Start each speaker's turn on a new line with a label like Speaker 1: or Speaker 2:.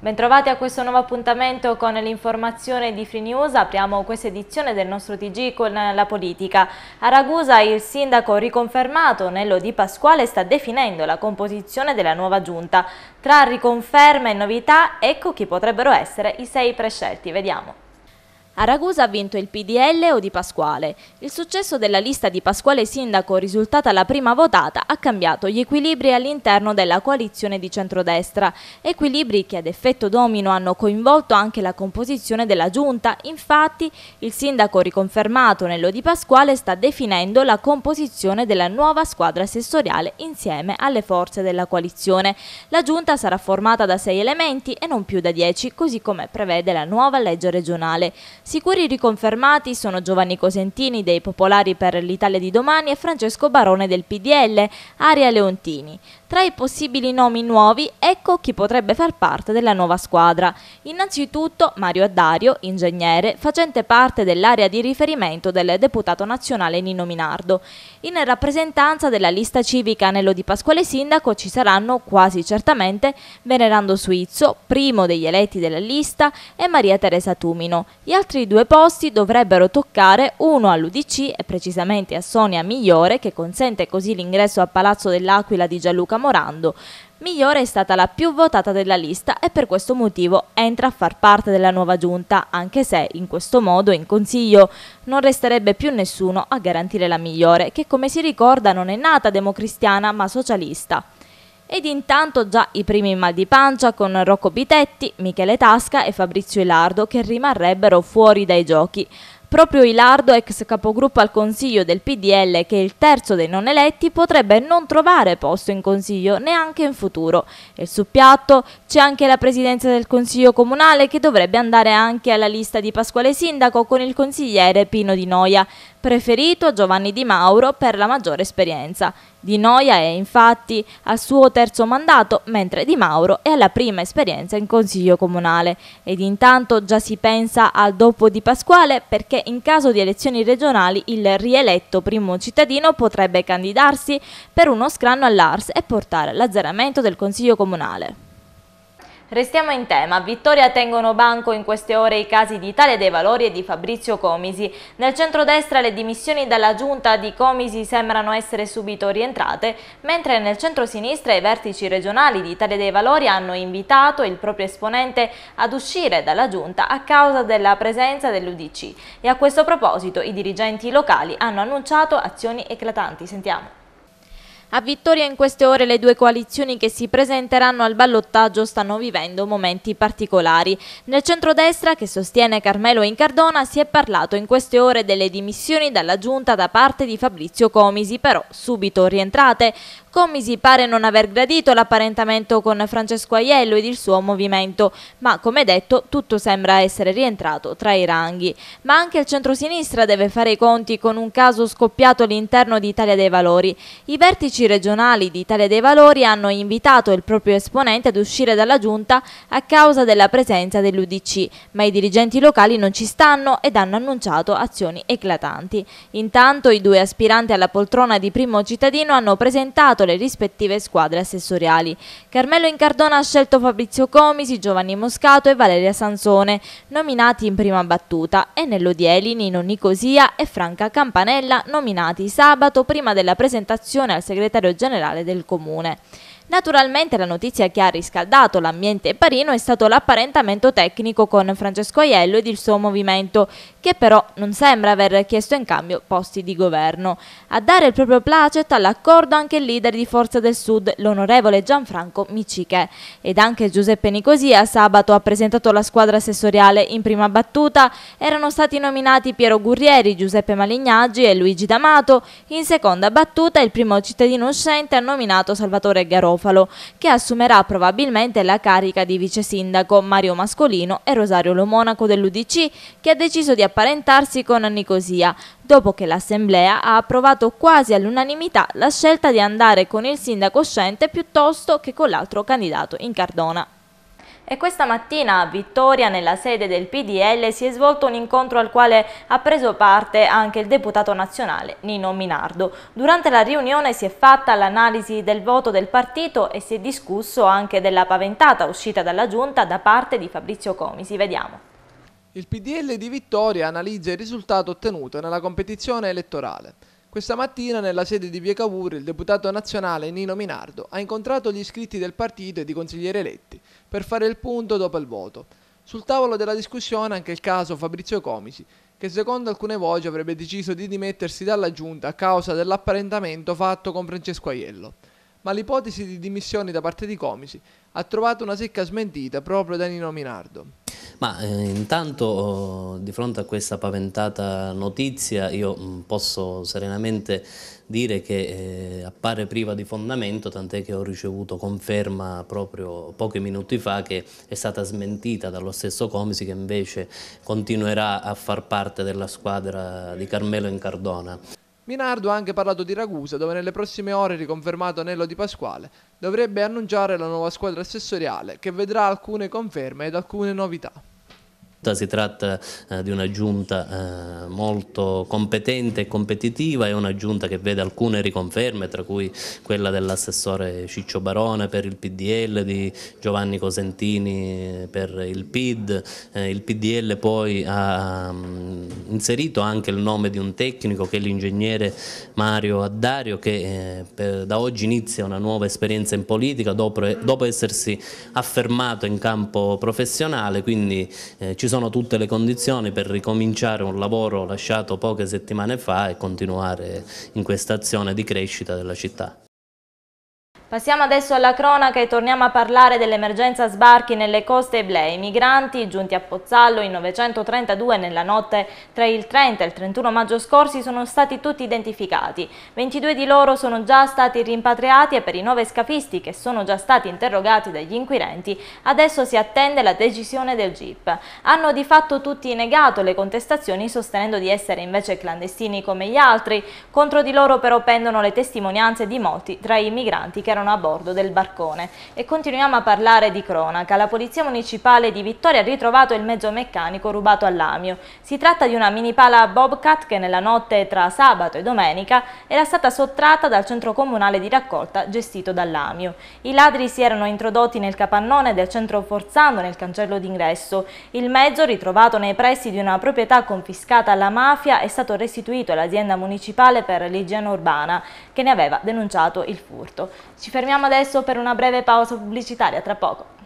Speaker 1: Bentrovati a questo nuovo appuntamento con l'informazione di Free News. Apriamo questa edizione del nostro TG con la politica. A Ragusa il sindaco riconfermato Nello Di Pasquale sta definendo la composizione della nuova giunta. Tra riconferme e novità ecco chi potrebbero essere i sei prescelti. Vediamo. A Ragusa ha vinto il PDL o di Pasquale. Il successo della lista di Pasquale Sindaco, risultata la prima votata, ha cambiato gli equilibri all'interno della coalizione di centrodestra. Equilibri che ad effetto domino hanno coinvolto anche la composizione della Giunta. Infatti, il sindaco riconfermato nello di Pasquale sta definendo la composizione della nuova squadra assessoriale insieme alle forze della coalizione. La Giunta sarà formata da sei elementi e non più da dieci, così come prevede la nuova legge regionale. Sicuri riconfermati sono Giovanni Cosentini dei Popolari per l'Italia di Domani e Francesco Barone del PDL, Aria Leontini. Tra i possibili nomi nuovi, ecco chi potrebbe far parte della nuova squadra. Innanzitutto Mario Addario, ingegnere, facente parte dell'area di riferimento del deputato nazionale Nino Minardo. In rappresentanza della lista civica Anello di Pasquale Sindaco ci saranno quasi certamente Venerando Suizzo, primo degli eletti della lista, e Maria Teresa Tumino. Gli altri due posti dovrebbero toccare uno all'UDC e precisamente a Sonia Migliore, che consente così l'ingresso a Palazzo dell'Aquila di Gianluca Morando. Migliore è stata la più votata della lista e per questo motivo entra a far parte della nuova giunta, anche se in questo modo in consiglio non resterebbe più nessuno a garantire la migliore, che come si ricorda non è nata democristiana ma socialista. Ed intanto già i primi mal di pancia con Rocco Bitetti, Michele Tasca e Fabrizio Ilardo che rimarrebbero fuori dai giochi. Proprio Ilardo, ex capogruppo al Consiglio del PDL, che è il terzo dei non eletti, potrebbe non trovare posto in Consiglio neanche in futuro. E su piatto c'è anche la presidenza del Consiglio Comunale che dovrebbe andare anche alla lista di Pasquale Sindaco con il consigliere Pino Di Noia preferito Giovanni Di Mauro per la maggiore esperienza. Di Noia è infatti al suo terzo mandato, mentre Di Mauro è alla prima esperienza in Consiglio Comunale. Ed intanto già si pensa al dopo di Pasquale perché in caso di elezioni regionali il rieletto primo cittadino potrebbe candidarsi per uno scranno all'Ars e portare all'azzeramento del Consiglio Comunale. Restiamo in tema. Vittoria tengono banco in queste ore i casi di Italia dei Valori e di Fabrizio Comisi. Nel centrodestra le dimissioni dalla giunta di Comisi sembrano essere subito rientrate, mentre nel centro-sinistra i vertici regionali di Italia dei Valori hanno invitato il proprio esponente ad uscire dalla giunta a causa della presenza dell'Udc. E a questo proposito i dirigenti locali hanno annunciato azioni eclatanti. Sentiamo. A Vittoria in queste ore le due coalizioni che si presenteranno al ballottaggio stanno vivendo momenti particolari. Nel centrodestra, che sostiene Carmelo Incardona, si è parlato in queste ore delle dimissioni dalla giunta da parte di Fabrizio Comisi, però subito rientrate. Comisi pare non aver gradito l'apparentamento con Francesco Aiello ed il suo movimento, ma come detto tutto sembra essere rientrato tra i ranghi. Ma anche il centrosinistra deve fare i conti con un caso scoppiato all'interno di Italia dei Valori. I vertici regionali di Italia dei Valori hanno invitato il proprio esponente ad uscire dalla giunta a causa della presenza dell'Udc, ma i dirigenti locali non ci stanno ed hanno annunciato azioni eclatanti. Intanto i due aspiranti alla poltrona di primo cittadino hanno presentato nominato le rispettive squadre assessoriali. Carmelo Incardona ha scelto Fabrizio Comisi, Giovanni Moscato e Valeria Sansone, nominati in prima battuta, e nell'Odieli Nino Nicosia e Franca Campanella, nominati sabato prima della presentazione al segretario generale del Comune. Naturalmente la notizia che ha riscaldato l'ambiente parino è stato l'apparentamento tecnico con Francesco Aiello ed il suo movimento, che però non sembra aver chiesto in cambio posti di governo. A dare il proprio placet all'accordo anche il leader di Forza del Sud, l'onorevole Gianfranco Miciche. Ed anche Giuseppe Nicosia sabato ha presentato la squadra assessoriale in prima battuta. Erano stati nominati Piero Gurrieri, Giuseppe Malignaggi e Luigi D'Amato. In seconda battuta il primo cittadino uscente ha nominato Salvatore Garoffi Garofalo, che assumerà probabilmente la carica di vice sindaco Mario Mascolino e Rosario Lomonaco dell'Udc, che ha deciso di apparentarsi con Nicosia, dopo che l'Assemblea ha approvato quasi all'unanimità la scelta di andare con il sindaco uscente piuttosto che con l'altro candidato in Cardona. E questa mattina a Vittoria, nella sede del PDL, si è svolto un incontro al quale ha preso parte anche il deputato nazionale Nino Minardo. Durante la riunione si è fatta l'analisi del voto del partito e si è discusso anche della paventata uscita dalla Giunta da parte di Fabrizio Comisi. Vediamo. Il PDL di Vittoria analizza il risultato ottenuto nella competizione elettorale. Questa mattina nella sede di Via Cavour il deputato nazionale Nino Minardo ha incontrato gli iscritti del partito e di consiglieri eletti per fare il punto dopo il voto. Sul tavolo della discussione anche il caso Fabrizio Comisi, che secondo alcune voci avrebbe deciso di dimettersi dalla giunta a causa dell'apparentamento fatto con Francesco Aiello. Ma l'ipotesi di dimissioni da parte di Comisi ha trovato una secca smentita proprio da Nino Minardo.
Speaker 2: Ma eh, intanto oh, di fronte a questa paventata notizia io mm, posso serenamente dire che eh, appare priva di fondamento, tant'è che ho ricevuto conferma proprio pochi minuti fa che è stata smentita dallo stesso Comisi che invece continuerà a far parte della squadra di Carmelo in Cardona.
Speaker 1: Minardo ha anche parlato di Ragusa, dove nelle prossime ore, riconfermato Nello Di Pasquale, dovrebbe annunciare la nuova squadra assessoriale, che vedrà alcune conferme ed alcune novità
Speaker 2: giusta, si tratta eh, di una giunta eh, molto competente e competitiva, è una giunta che vede alcune riconferme, tra cui quella dell'assessore Ciccio Barone per il PDL, di Giovanni Cosentini eh, per il PID, eh, il PDL poi ha um, inserito anche il nome di un tecnico che è l'ingegnere Mario Addario che eh, per, da oggi inizia una nuova esperienza in politica dopo, dopo essersi affermato in campo professionale, quindi eh, ci sono sono tutte le condizioni per ricominciare un lavoro lasciato poche settimane fa e continuare in questa azione di crescita della città.
Speaker 1: Passiamo adesso alla cronaca e torniamo a parlare dell'emergenza sbarchi nelle coste Eblei. I migranti giunti a Pozzallo in 932 nella notte tra il 30 e il 31 maggio scorsi sono stati tutti identificati. 22 di loro sono già stati rimpatriati e per i 9 scafisti che sono già stati interrogati dagli inquirenti adesso si attende la decisione del GIP. Hanno di fatto tutti negato le contestazioni sostenendo di essere invece clandestini come gli altri. Contro di loro però pendono le testimonianze di molti tra i migranti che erano erano a bordo del barcone. E continuiamo a parlare di cronaca. La Polizia Municipale di Vittoria ha ritrovato il mezzo meccanico rubato all'Amio. Si tratta di una minipala Bobcat che nella notte tra sabato e domenica era stata sottratta dal centro comunale di raccolta gestito dall'Amio. I ladri si erano introdotti nel capannone del centro forzando nel cancello d'ingresso. Il mezzo, ritrovato nei pressi di una proprietà confiscata alla mafia, è stato restituito all'azienda municipale per l'igiene urbana che ne aveva denunciato il furto. Ci ci fermiamo adesso per una breve pausa pubblicitaria, tra poco.